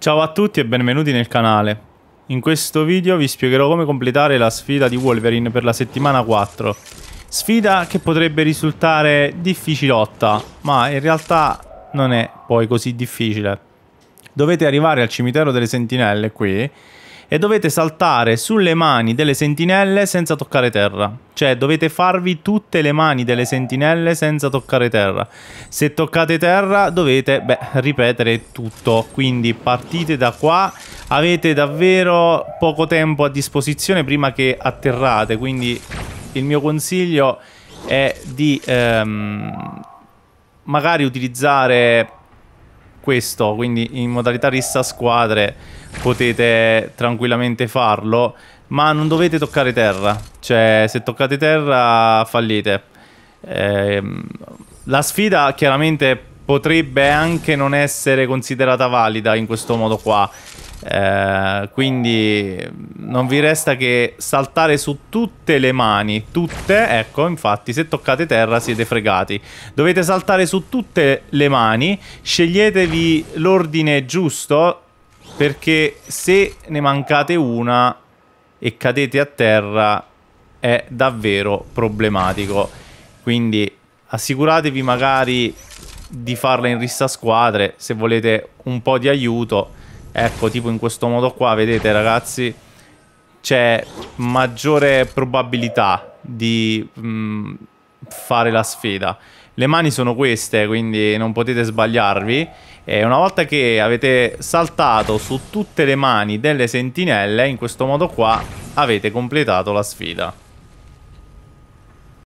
Ciao a tutti e benvenuti nel canale. In questo video vi spiegherò come completare la sfida di Wolverine per la settimana 4. Sfida che potrebbe risultare difficilotta, ma in realtà non è poi così difficile. Dovete arrivare al cimitero delle sentinelle qui e dovete saltare sulle mani delle sentinelle senza toccare terra. Cioè dovete farvi tutte le mani delle sentinelle senza toccare terra. Se toccate terra dovete, beh, ripetere tutto. Quindi partite da qua, avete davvero poco tempo a disposizione prima che atterrate. Quindi il mio consiglio è di ehm, magari utilizzare questo, quindi in modalità rissa squadre potete tranquillamente farlo, ma non dovete toccare terra, cioè se toccate terra fallite. Eh, la sfida chiaramente potrebbe anche non essere considerata valida in questo modo qua, eh, quindi non vi resta che saltare su tutte le mani, tutte, ecco, infatti se toccate terra siete fregati. Dovete saltare su tutte le mani, sceglietevi l'ordine giusto perché se ne mancate una e cadete a terra è davvero problematico. Quindi assicuratevi magari di farla in rissa squadre se volete un po' di aiuto Ecco, tipo in questo modo qua, vedete ragazzi, c'è maggiore probabilità di mh, mm, fare la sfida. Le mani sono queste, quindi non potete sbagliarvi. E una volta che avete saltato su tutte le mani delle sentinelle, in questo modo qua avete completato la sfida.